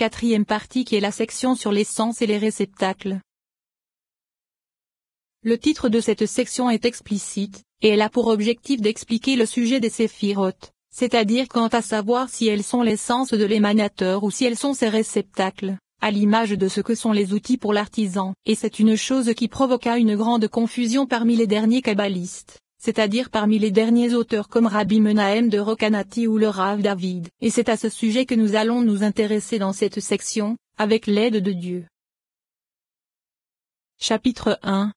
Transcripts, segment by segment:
Quatrième partie qui est la section sur l'essence et les réceptacles. Le titre de cette section est explicite, et elle a pour objectif d'expliquer le sujet des séphirotes, c'est-à-dire quant à savoir si elles sont l'essence de l'émanateur ou si elles sont ses réceptacles, à l'image de ce que sont les outils pour l'artisan. Et c'est une chose qui provoqua une grande confusion parmi les derniers kabbalistes c'est-à-dire parmi les derniers auteurs comme Rabbi Menahem de Rokanati ou le Rav David. Et c'est à ce sujet que nous allons nous intéresser dans cette section, avec l'aide de Dieu. Chapitre 1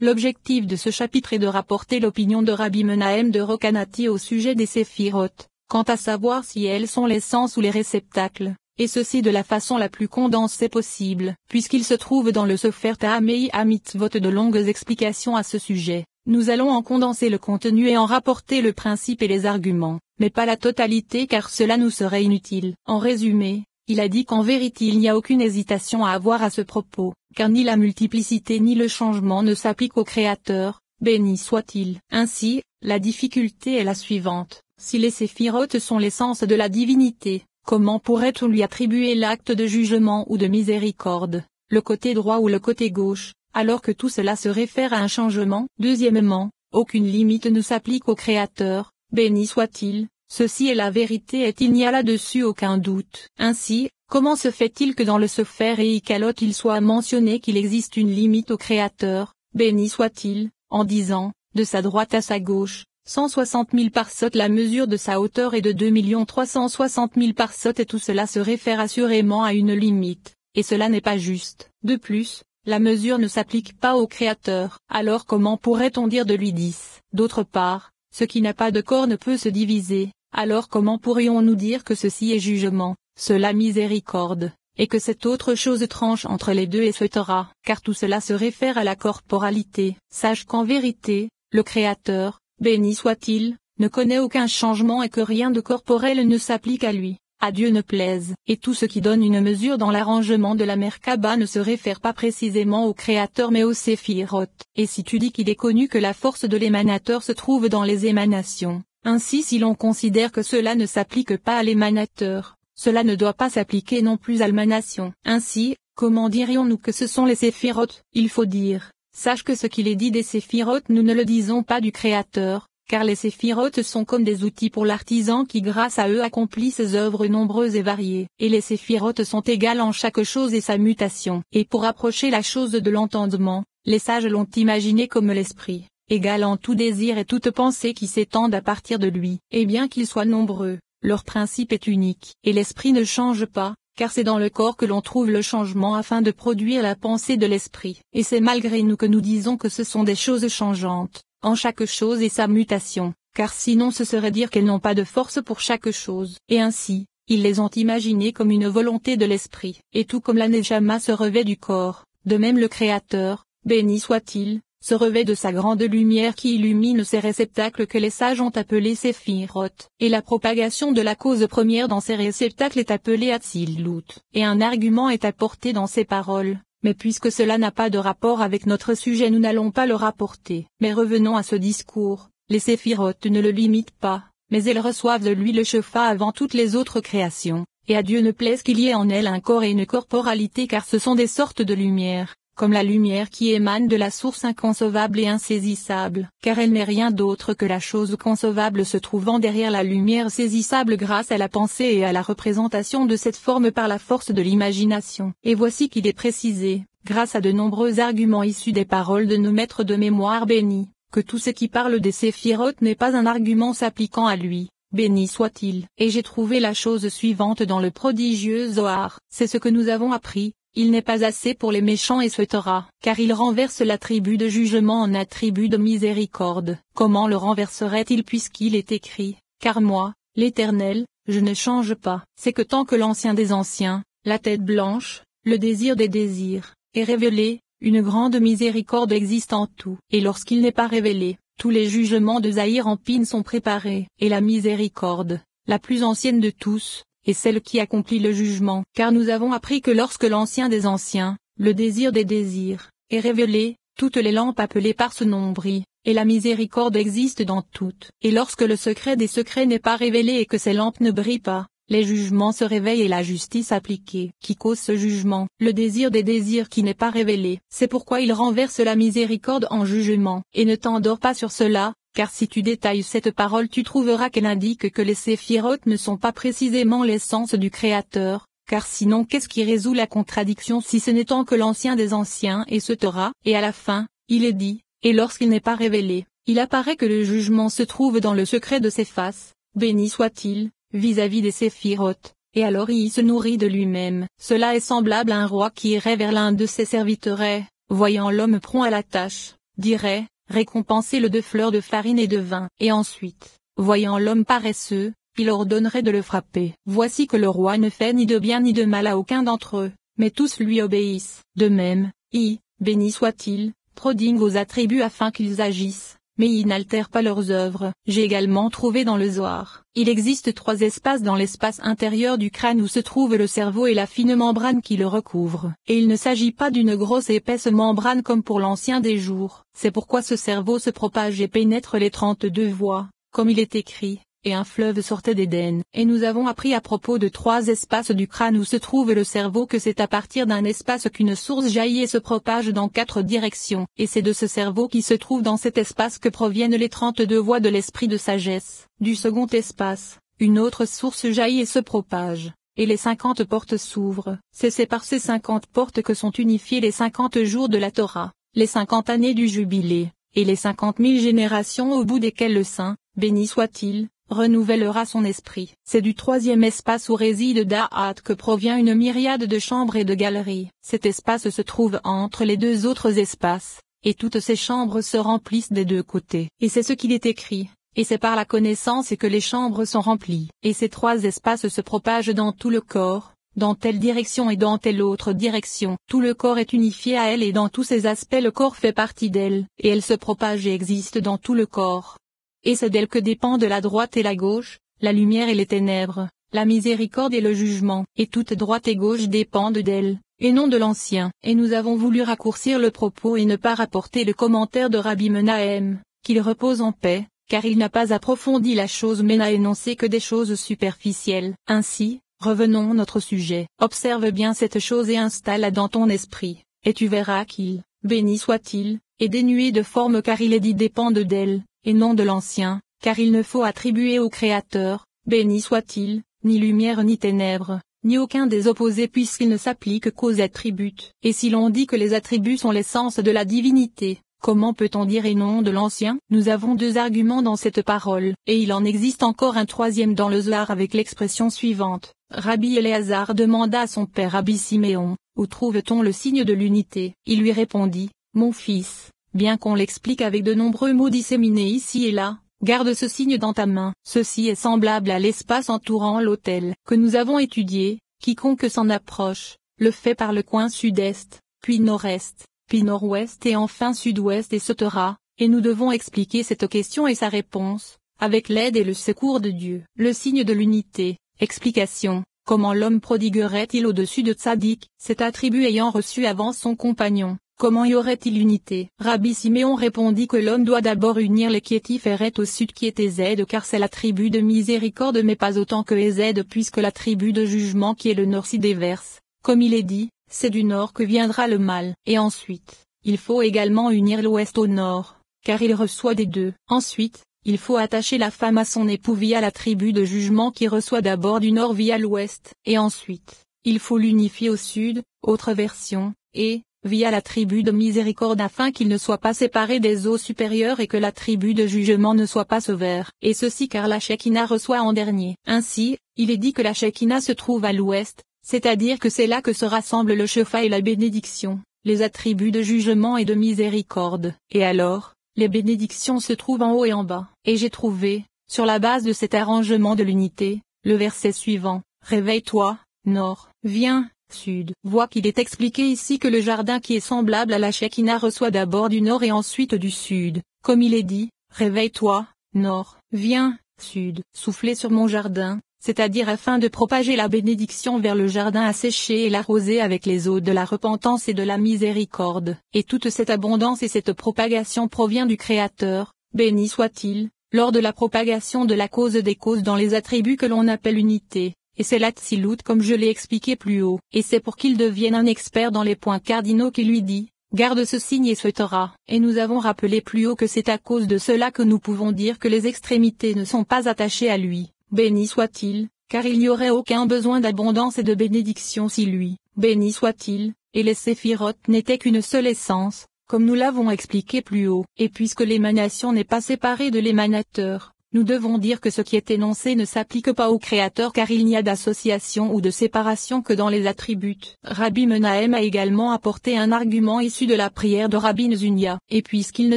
L'objectif de ce chapitre est de rapporter l'opinion de Rabbi Menahem de Rokanati au sujet des séphirotes, quant à savoir si elles sont les sens ou les réceptacles et ceci de la façon la plus condensée possible. Puisqu'il se trouve dans le Sefer Amit vote de longues explications à ce sujet, nous allons en condenser le contenu et en rapporter le principe et les arguments, mais pas la totalité car cela nous serait inutile. En résumé, il a dit qu'en vérité il n'y a aucune hésitation à avoir à ce propos, car ni la multiplicité ni le changement ne s'appliquent au Créateur, béni soit-il. Ainsi, la difficulté est la suivante. Si les séphirotes sont l'essence de la divinité, Comment pourrait-on lui attribuer l'acte de jugement ou de miséricorde, le côté droit ou le côté gauche, alors que tout cela se réfère à un changement Deuxièmement, aucune limite ne s'applique au Créateur, béni soit-il, ceci est la vérité et il n'y a là-dessus aucun doute. Ainsi, comment se fait-il que dans le faire et calotte il soit mentionné qu'il existe une limite au Créateur, béni soit-il, en disant, de sa droite à sa gauche, 160 000 par sot la mesure de sa hauteur est de 2 360 000 par sot et tout cela se réfère assurément à une limite, et cela n'est pas juste. De plus, la mesure ne s'applique pas au créateur, alors comment pourrait-on dire de lui 10 D'autre part, ce qui n'a pas de corps ne peut se diviser, alors comment pourrions-nous dire que ceci est jugement, cela miséricorde, et que cette autre chose tranche entre les deux et ce terrain, car tout cela se réfère à la corporalité. Sache qu'en vérité, le Créateur, béni soit-il, ne connaît aucun changement et que rien de corporel ne s'applique à lui, à Dieu ne plaise. Et tout ce qui donne une mesure dans l'arrangement de la Merkaba ne se réfère pas précisément au Créateur mais au Séphirot. Et si tu dis qu'il est connu que la force de l'émanateur se trouve dans les émanations, ainsi si l'on considère que cela ne s'applique pas à l'émanateur, cela ne doit pas s'appliquer non plus à l'émanation. Ainsi, comment dirions-nous que ce sont les séphirotes Il faut dire, Sache que ce qu'il est dit des séphirotes nous ne le disons pas du Créateur, car les séphirotes sont comme des outils pour l'artisan qui grâce à eux accomplit ses œuvres nombreuses et variées. Et les séphirotes sont égales en chaque chose et sa mutation. Et pour approcher la chose de l'entendement, les sages l'ont imaginé comme l'esprit, égal en tout désir et toute pensée qui s'étendent à partir de lui. Et bien qu'ils soient nombreux, leur principe est unique. Et l'esprit ne change pas, car c'est dans le corps que l'on trouve le changement afin de produire la pensée de l'esprit. Et c'est malgré nous que nous disons que ce sont des choses changeantes, en chaque chose et sa mutation, car sinon ce serait dire qu'elles n'ont pas de force pour chaque chose. Et ainsi, ils les ont imaginées comme une volonté de l'esprit. Et tout comme la nejama se revêt du corps, de même le Créateur, béni soit-il, se revêt de sa grande lumière qui illumine ces réceptacles que les sages ont appelés séphirotes, et la propagation de la cause première dans ces réceptacles est appelée atzilut, et un argument est apporté dans ces paroles, mais puisque cela n'a pas de rapport avec notre sujet nous n'allons pas le rapporter. Mais revenons à ce discours, les séphirotes ne le limitent pas, mais elles reçoivent de lui le chefa avant toutes les autres créations, et à Dieu ne plaise qu'il y ait en elles un corps et une corporalité car ce sont des sortes de lumière, comme la lumière qui émane de la source inconcevable et insaisissable, car elle n'est rien d'autre que la chose concevable se trouvant derrière la lumière saisissable grâce à la pensée et à la représentation de cette forme par la force de l'imagination. Et voici qu'il est précisé, grâce à de nombreux arguments issus des paroles de nos maîtres de mémoire bénis, que tout ce qui parle des séphirotes n'est pas un argument s'appliquant à lui béni soit-il. Et j'ai trouvé la chose suivante dans le prodigieux Zohar. C'est ce que nous avons appris, il n'est pas assez pour les méchants et ce car il renverse l'attribut de jugement en attribut de miséricorde. Comment le renverserait-il puisqu'il est écrit, car moi, l'Éternel, je ne change pas. C'est que tant que l'ancien des anciens, la tête blanche, le désir des désirs, est révélé, une grande miséricorde existe en tout. Et lorsqu'il n'est pas révélé, tous les jugements de Zahir en pine sont préparés. Et la miséricorde, la plus ancienne de tous, et celle qui accomplit le jugement. Car nous avons appris que lorsque l'ancien des anciens, le désir des désirs, est révélé, toutes les lampes appelées par ce nom brillent, et la miséricorde existe dans toutes. Et lorsque le secret des secrets n'est pas révélé et que ces lampes ne brillent pas, les jugements se réveillent et la justice appliquée. Qui cause ce jugement Le désir des désirs qui n'est pas révélé. C'est pourquoi il renverse la miséricorde en jugement. Et ne t'endort pas sur cela, car si tu détailles cette parole tu trouveras qu'elle indique que les séphirotes ne sont pas précisément l'essence du Créateur, car sinon qu'est-ce qui résout la contradiction si ce n'étant que l'ancien des anciens et ce Torah Et à la fin, il est dit, et lorsqu'il n'est pas révélé, il apparaît que le jugement se trouve dans le secret de ses faces, béni soit-il, vis-à-vis des séphirotes, et alors il se nourrit de lui-même. Cela est semblable à un roi qui irait vers l'un de ses serviteurs voyant l'homme prompt à la tâche, dirait, récompensez-le de fleurs de farine et de vin. Et ensuite, voyant l'homme paresseux, il ordonnerait de le frapper. Voici que le roi ne fait ni de bien ni de mal à aucun d'entre eux, mais tous lui obéissent. De même, I, béni soit-il, prodigue aux attributs afin qu'ils agissent, mais ils n'altèrent pas leurs œuvres. J'ai également trouvé dans le Zohar. Il existe trois espaces dans l'espace intérieur du crâne où se trouve le cerveau et la fine membrane qui le recouvre. Et il ne s'agit pas d'une grosse épaisse membrane comme pour l'ancien des jours. C'est pourquoi ce cerveau se propage et pénètre les 32 voies, comme il est écrit et un fleuve sortait d'Éden. Et nous avons appris à propos de trois espaces du crâne où se trouve le cerveau que c'est à partir d'un espace qu'une source jaillit et se propage dans quatre directions. Et c'est de ce cerveau qui se trouve dans cet espace que proviennent les 32 voies de l'esprit de sagesse. Du second espace, une autre source jaillit et se propage et les cinquante portes s'ouvrent. C'est par ces cinquante portes que sont unifiés les cinquante jours de la Torah, les cinquante années du jubilé, et les cinquante mille générations au bout desquelles le Saint, béni soit-il, renouvellera son esprit. C'est du troisième espace où réside Da'at que provient une myriade de chambres et de galeries. Cet espace se trouve entre les deux autres espaces, et toutes ces chambres se remplissent des deux côtés. Et c'est ce qu'il est écrit, et c'est par la connaissance que les chambres sont remplies. Et ces trois espaces se propagent dans tout le corps, dans telle direction et dans telle autre direction. Tout le corps est unifié à elle et dans tous ses aspects le corps fait partie d'elle, et elle se propage et existe dans tout le corps et c'est d'elle que dépend de la droite et la gauche, la lumière et les ténèbres, la miséricorde et le jugement, et toute droite et gauche dépendent d'elle, et non de l'ancien. Et nous avons voulu raccourcir le propos et ne pas rapporter le commentaire de Rabbi Menahem, qu'il repose en paix, car il n'a pas approfondi la chose mais n'a énoncé que des choses superficielles. Ainsi, revenons à notre sujet. Observe bien cette chose et installe-la dans ton esprit, et tu verras qu'il, béni soit-il, est dénué de forme car il est dit dépendent d'elle, et non de l'Ancien, car il ne faut attribuer au Créateur, béni soit-il, ni lumière ni ténèbres, ni aucun des opposés puisqu'il ne s'applique qu'aux attributs. Et si l'on dit que les attributs sont l'essence de la divinité, comment peut-on dire et non de l'ancien Nous avons deux arguments dans cette parole, et il en existe encore un troisième dans le Zohar avec l'expression suivante. Rabbi Eleazar demanda à son père Rabbi Siméon, où trouve-t-on le signe de l'unité Il lui répondit, Mon fils, bien qu'on l'explique avec de nombreux mots disséminés ici et là, garde ce signe dans ta main. Ceci est semblable à l'espace entourant l'autel que nous avons étudié, quiconque s'en approche, le fait par le coin sud-est, puis nord-est, puis nord-ouest et enfin sud-ouest et sautera, et nous devons expliquer cette question et sa réponse, avec l'aide et le secours de Dieu. Le signe de l'unité, explication. Comment l'homme prodiguerait-il au-dessus de Tzadik, cet attribut ayant reçu avant son compagnon Comment y aurait-il unité Rabbi Siméon répondit que l'homme doit d'abord unir les qui et au sud qui est Ezed car c'est la tribu de miséricorde mais pas autant que Ez, puisque la tribu de jugement qui est le nord s'y déverse. Comme il est dit, c'est du nord que viendra le mal. Et ensuite, il faut également unir l'ouest au nord, car il reçoit des deux. Ensuite, il faut attacher la femme à son époux via la tribu de jugement qui reçoit d'abord du nord via l'ouest, et ensuite, il faut l'unifier au sud, autre version, et, via la tribu de miséricorde afin qu'il ne soit pas séparé des eaux supérieures et que la tribu de jugement ne soit pas sévère. Et ceci car la Shekina reçoit en dernier. Ainsi, il est dit que la Shekinah se trouve à l'ouest, c'est-à-dire que c'est là que se rassemblent le Shefa et la bénédiction, les attributs de jugement et de miséricorde. Et alors, les bénédictions se trouvent en haut et en bas. Et j'ai trouvé, sur la base de cet arrangement de l'unité, le verset suivant, Réveille-toi, Nord, viens, Sud. Voit qu'il est expliqué ici que le jardin qui est semblable à la Shekina reçoit d'abord du nord et ensuite du sud. Comme il est dit, réveille-toi, nord, viens, sud, soufflez sur mon jardin, c'est-à-dire afin de propager la bénédiction vers le jardin asséché et l'arroser avec les eaux de la repentance et de la miséricorde. Et toute cette abondance et cette propagation provient du Créateur, béni soit-il, lors de la propagation de la cause des causes dans les attributs que l'on appelle unité et c'est Tsilut comme je l'ai expliqué plus haut. Et c'est pour qu'il devienne un expert dans les points cardinaux qui lui dit, garde ce signe et ce Torah. Et nous avons rappelé plus haut que c'est à cause de cela que nous pouvons dire que les extrémités ne sont pas attachées à lui. Béni soit-il, car il n'y aurait aucun besoin d'abondance et de bénédiction si lui, béni soit-il, et les séphirotes n'étaient qu'une seule essence, comme nous l'avons expliqué plus haut. Et puisque l'émanation n'est pas séparée de l'émanateur, nous devons dire que ce qui est énoncé ne s'applique pas au Créateur car il n'y a d'association ou de séparation que dans les attributs. Rabbi Menahem a également apporté un argument issu de la prière de Rabbi Nzunia. Et puisqu'il ne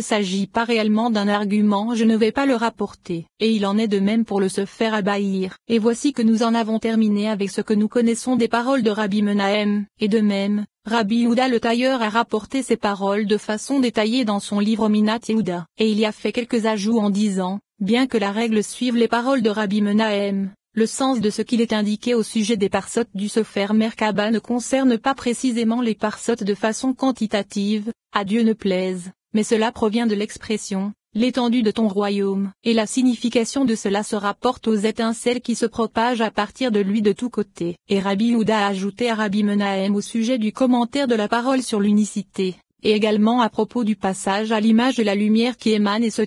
s'agit pas réellement d'un argument je ne vais pas le rapporter. Et il en est de même pour le se faire abahir. Et voici que nous en avons terminé avec ce que nous connaissons des paroles de Rabbi Menahem. Et de même, Rabbi Houda le tailleur a rapporté ces paroles de façon détaillée dans son livre Minat Yehuda, et il y a fait quelques ajouts en disant, Bien que la règle suive les paroles de Rabbi Menahem, le sens de ce qu'il est indiqué au sujet des parsotes du Sefer Merkaba ne concerne pas précisément les parsotes de façon quantitative, à Dieu ne plaise, mais cela provient de l'expression « l'étendue de ton royaume » et la signification de cela se rapporte aux étincelles qui se propagent à partir de lui de tous côtés. Et Rabbi Houda a ajouté à Rabbi Menahem au sujet du commentaire de la parole sur l'unicité, et également à propos du passage à l'image de la lumière qui émane et se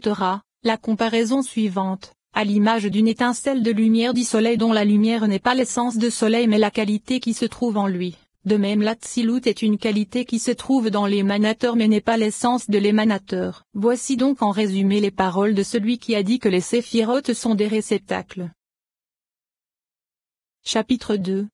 la comparaison suivante, à l'image d'une étincelle de lumière du soleil dont la lumière n'est pas l'essence de soleil mais la qualité qui se trouve en lui. De même l'Atsilut est une qualité qui se trouve dans l'émanateur mais n'est pas l'essence de l'émanateur. Voici donc en résumé les paroles de celui qui a dit que les séphirotes sont des réceptacles. Chapitre 2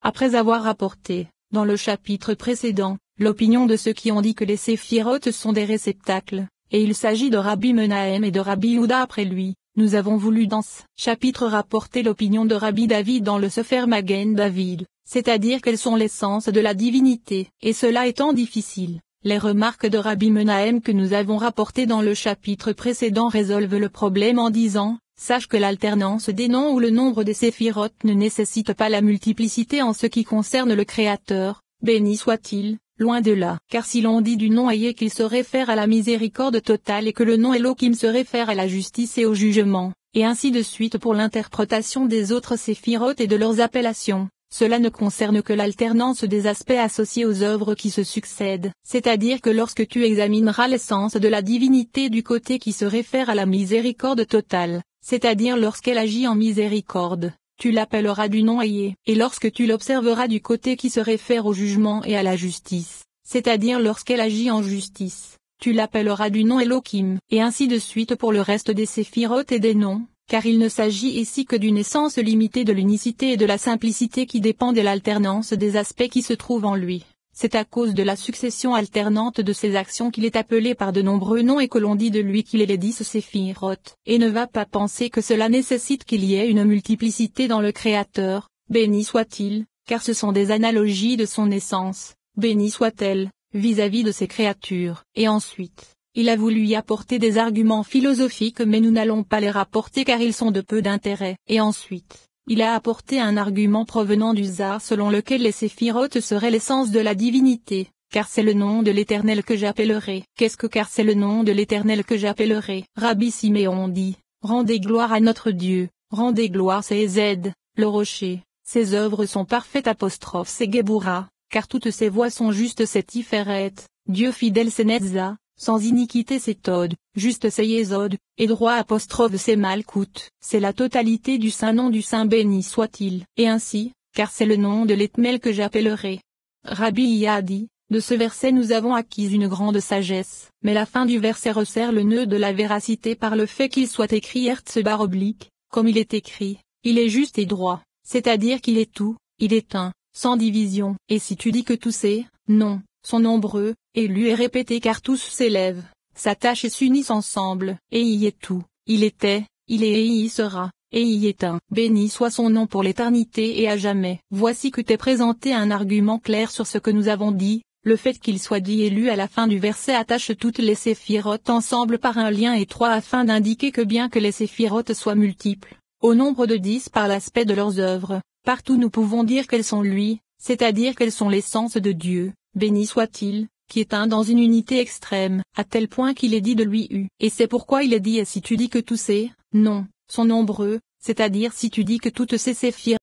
Après avoir rapporté, dans le chapitre précédent, l'opinion de ceux qui ont dit que les séphirotes sont des réceptacles, et il s'agit de Rabbi Menahem et de Rabbi Houda après lui. Nous avons voulu dans ce chapitre rapporter l'opinion de Rabbi David dans le Sefer Magen David, c'est-à-dire quelles sont l'essence de la divinité. Et cela étant difficile, les remarques de Rabbi Menahem que nous avons rapportées dans le chapitre précédent résolvent le problème en disant, sache que l'alternance des noms ou le nombre des séphirotes ne nécessite pas la multiplicité en ce qui concerne le Créateur, béni soit-il, Loin de là, car si l'on dit du nom Ayé qu'il se réfère à la miséricorde totale et que le nom Elohim se réfère à la justice et au jugement, et ainsi de suite pour l'interprétation des autres séphirotes et de leurs appellations, cela ne concerne que l'alternance des aspects associés aux œuvres qui se succèdent, c'est-à-dire que lorsque tu examineras l'essence de la divinité du côté qui se réfère à la miséricorde totale, c'est-à-dire lorsqu'elle agit en miséricorde, tu l'appelleras du nom ayé. Et lorsque tu l'observeras du côté qui se réfère au jugement et à la justice, c'est-à-dire lorsqu'elle agit en justice, tu l'appelleras du nom Elohim. Et ainsi de suite pour le reste des séphirotes et des noms, car il ne s'agit ici que d'une essence limitée de l'unicité et de la simplicité qui dépend de l'alternance des aspects qui se trouvent en lui. C'est à cause de la succession alternante de ses actions qu'il est appelé par de nombreux noms et que l'on dit de lui qu'il est les dix séphirotes. et ne va pas penser que cela nécessite qu'il y ait une multiplicité dans le Créateur, béni soit-il, car ce sont des analogies de son essence, béni soit-elle, vis-à-vis de ses créatures. Et ensuite, il a voulu y apporter des arguments philosophiques mais nous n'allons pas les rapporter car ils sont de peu d'intérêt. Et ensuite, il a apporté un argument provenant du Zar selon lequel les séphirotes seraient l'essence de la divinité, car c'est le nom de l'Éternel que j'appellerai. Qu'est-ce que car c'est le nom de l'Éternel que j'appellerai Rabbi Siméon dit, Rendez gloire à notre Dieu, rendez gloire ses aides, le rocher, ses œuvres sont parfaites apostrophe c'est Geboura, car toutes ses voies sont justes c'est Dieu fidèle c'est sans iniquité c'est Ode, juste c'est Ode, et droit apostrophe c'est Malcoute. C'est la totalité du saint nom du saint béni soit-il. Et ainsi, car c'est le nom de l'Etmel que j'appellerai. Rabbi Yadi, de ce verset nous avons acquis une grande sagesse, mais la fin du verset resserre le nœud de la véracité par le fait qu'il soit écrit Hertz oblique, comme il est écrit, il est juste et droit, c'est-à-dire qu'il est tout, il est un, sans division. Et si tu dis que tous ces, non, sont nombreux, et lui est répété car tous s'élèvent, s'attachent et s'unissent ensemble, et y est tout, il était, il est et y sera, et y est un. Béni soit son nom pour l'éternité et à jamais. Voici que t'es présenté un argument clair sur ce que nous avons dit, le fait qu'il soit dit élu à la fin du verset attache toutes les séphirotes ensemble par un lien étroit afin d'indiquer que bien que les séphirotes soient multiples, au nombre de dix par l'aspect de leurs œuvres, partout nous pouvons dire qu'elles sont lui, c'est-à-dire qu'elles sont l'essence de Dieu, béni soit-il, qui est un dans une unité extrême, à tel point qu'il est dit de lui U. Et c'est pourquoi il est dit et si tu dis que tous ces, non, sont nombreux, c'est-à-dire si tu dis que toutes ces séphires